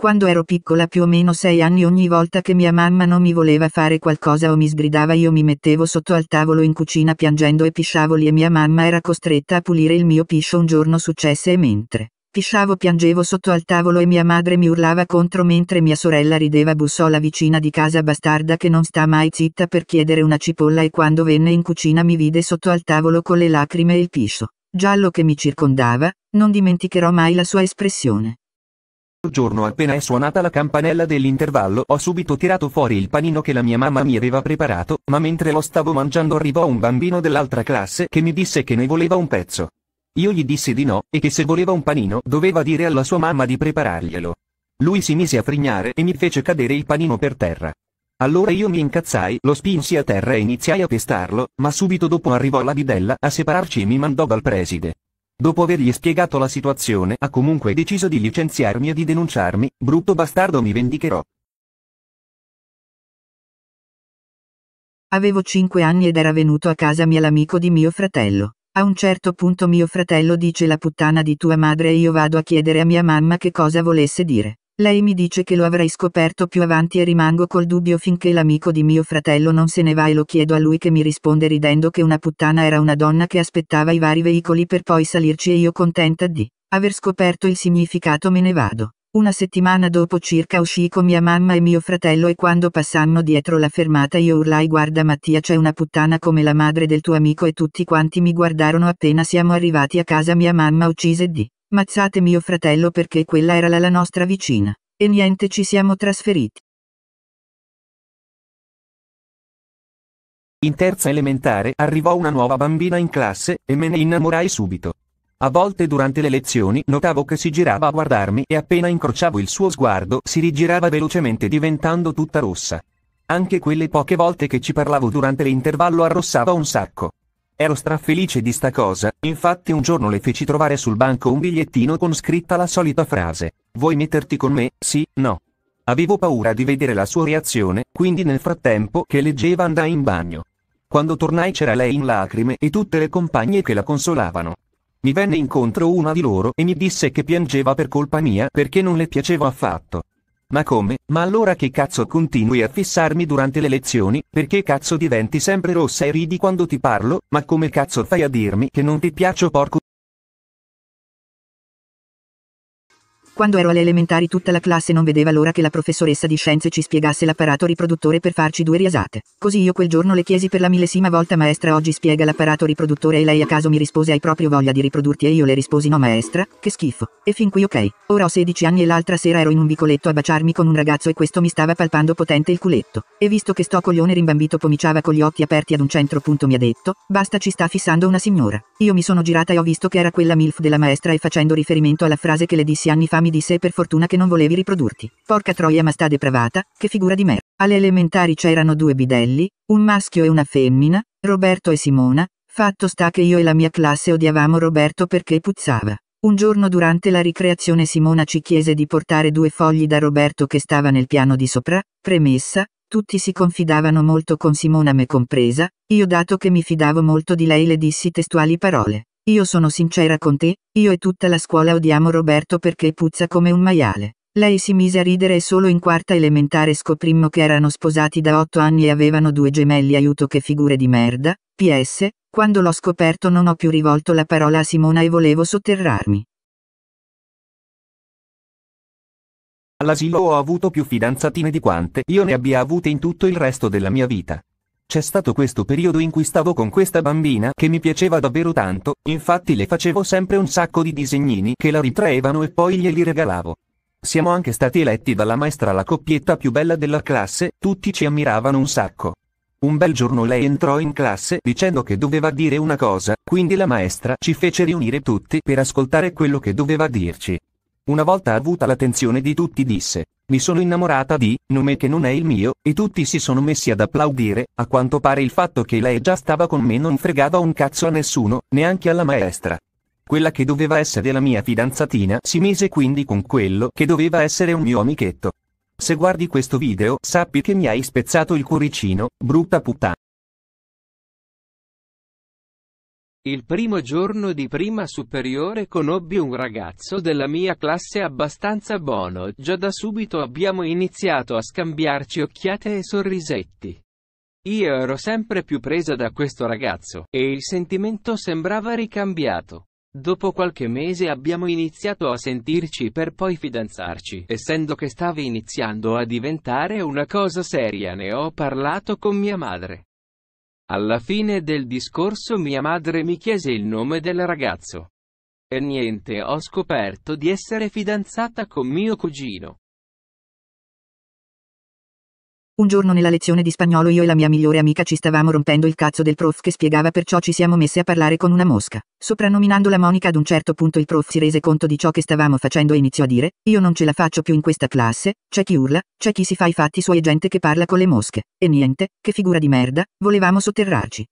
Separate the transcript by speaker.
Speaker 1: Quando ero piccola più o meno sei anni ogni volta che mia mamma non mi voleva fare qualcosa o mi sgridava io mi mettevo sotto al tavolo in cucina piangendo e pisciavo lì e mia mamma era costretta a pulire il mio piscio un giorno successe e mentre pisciavo piangevo sotto al tavolo e mia madre mi urlava contro mentre mia sorella rideva bussò la vicina di casa bastarda che non sta mai zitta per chiedere una cipolla e quando venne in cucina mi vide sotto al tavolo con le lacrime e il piscio giallo che mi circondava, non dimenticherò mai la sua espressione
Speaker 2: giorno appena è suonata la campanella dell'intervallo ho subito tirato fuori il panino che la mia mamma mi aveva preparato, ma mentre lo stavo mangiando arrivò un bambino dell'altra classe che mi disse che ne voleva un pezzo. Io gli dissi di no, e che se voleva un panino doveva dire alla sua mamma di prepararglielo. Lui si mise a frignare e mi fece cadere il panino per terra. Allora io mi incazzai, lo spinsi a terra e iniziai a pestarlo, ma subito dopo arrivò la bidella a separarci e mi mandò dal preside. Dopo avergli spiegato la situazione ha comunque deciso di licenziarmi e di denunciarmi, brutto bastardo mi vendicherò.
Speaker 1: Avevo cinque anni ed era venuto a casa mia l'amico di mio fratello. A un certo punto mio fratello dice la puttana di tua madre e io vado a chiedere a mia mamma che cosa volesse dire. Lei mi dice che lo avrei scoperto più avanti e rimango col dubbio finché l'amico di mio fratello non se ne va e lo chiedo a lui che mi risponde ridendo che una puttana era una donna che aspettava i vari veicoli per poi salirci e io contenta di aver scoperto il significato me ne vado. Una settimana dopo circa uscì con mia mamma e mio fratello e quando passammo dietro la fermata io urlai guarda Mattia c'è una puttana come la madre del tuo amico e tutti quanti mi guardarono appena siamo arrivati a casa mia mamma uccise di Mazzate mio fratello perché quella era la, nostra
Speaker 3: vicina, e niente ci siamo trasferiti.
Speaker 2: In terza elementare arrivò una nuova bambina in classe e me ne innamorai subito. A volte durante le lezioni notavo che si girava a guardarmi e appena incrociavo il suo sguardo si rigirava velocemente diventando tutta rossa. Anche quelle poche volte che ci parlavo durante l'intervallo arrossava un sacco. Ero strafelice di sta cosa, infatti un giorno le feci trovare sul banco un bigliettino con scritta la solita frase, vuoi metterti con me, sì, no. Avevo paura di vedere la sua reazione, quindi nel frattempo che leggeva andai in bagno. Quando tornai c'era lei in lacrime e tutte le compagne che la consolavano. Mi venne incontro una di loro e mi disse che piangeva per colpa mia perché non le piacevo affatto. Ma come? Ma allora che cazzo continui a fissarmi durante le lezioni? Perché cazzo diventi sempre rossa e ridi quando ti parlo? Ma come cazzo fai a dirmi che non ti piaccio porco
Speaker 3: Quando ero alle elementari tutta
Speaker 1: la classe non vedeva l'ora che la professoressa di scienze ci spiegasse l'apparato riproduttore per farci due riasate. Così io quel giorno le chiesi per la millesima volta maestra oggi spiega l'apparato riproduttore e lei a caso mi rispose hai proprio voglia di riprodurti e io le risposi no maestra, che schifo. E fin qui ok. Ora ho 16 anni e l'altra sera ero in un vicoletto a baciarmi con un ragazzo e questo mi stava palpando potente il culetto. E visto che sto coglione rimbambito pomiciava con gli occhi aperti ad un centro punto mi ha detto, basta ci sta fissando una signora. Io mi sono girata e ho visto che era quella milf della maestra e facendo riferimento alla frase che le dissi anni fa mi mi disse per fortuna che non volevi riprodurti. Porca troia ma sta depravata, che figura di merda. Alle elementari c'erano due bidelli, un maschio e una femmina, Roberto e Simona, fatto sta che io e la mia classe odiavamo Roberto perché puzzava. Un giorno durante la ricreazione Simona ci chiese di portare due fogli da Roberto che stava nel piano di sopra, premessa, tutti si confidavano molto con Simona me compresa, io dato che mi fidavo molto di lei le dissi testuali parole. Io sono sincera con te, io e tutta la scuola odiamo Roberto perché puzza come un maiale. Lei si mise a ridere e solo in quarta elementare scoprimmo che erano sposati da otto anni e avevano due gemelli aiuto che figure di merda. PS, quando l'ho scoperto non ho più rivolto la
Speaker 3: parola a Simona e volevo sotterrarmi.
Speaker 2: All'asilo ho avuto più fidanzatine di quante io ne abbia avute in tutto il resto della mia vita. C'è stato questo periodo in cui stavo con questa bambina che mi piaceva davvero tanto, infatti le facevo sempre un sacco di disegnini che la ritraevano e poi glieli regalavo. Siamo anche stati eletti dalla maestra la coppietta più bella della classe, tutti ci ammiravano un sacco. Un bel giorno lei entrò in classe dicendo che doveva dire una cosa, quindi la maestra ci fece riunire tutti per ascoltare quello che doveva dirci. Una volta avuta l'attenzione di tutti disse, mi sono innamorata di, nome che non è il mio, e tutti si sono messi ad applaudire, a quanto pare il fatto che lei già stava con me non fregava un cazzo a nessuno, neanche alla maestra. Quella che doveva essere la mia fidanzatina si mise quindi con quello che doveva essere un mio amichetto. Se guardi questo video, sappi che mi hai spezzato il cuoricino, brutta puttana. Il primo giorno di prima superiore conobbi un ragazzo della mia classe abbastanza buono, già da subito abbiamo iniziato a scambiarci occhiate e sorrisetti. Io ero sempre più presa da questo ragazzo, e il sentimento sembrava ricambiato. Dopo qualche mese abbiamo iniziato a sentirci per poi fidanzarci, essendo che stava iniziando a diventare una cosa seria ne ho parlato con mia madre. Alla fine del discorso mia madre mi chiese il nome del ragazzo. E niente, ho scoperto di essere fidanzata con mio cugino.
Speaker 3: Un giorno nella lezione di spagnolo io e la mia
Speaker 1: migliore amica ci stavamo rompendo il cazzo del prof che spiegava perciò ci siamo messe a parlare con una mosca. Soprannominandola Monica ad un certo punto il prof si rese conto di ciò che stavamo facendo e iniziò a dire, io non ce la faccio più in questa classe, c'è chi urla, c'è chi si fa i fatti suoi e gente che parla con le mosche. E niente, che figura
Speaker 3: di merda, volevamo sotterrarci.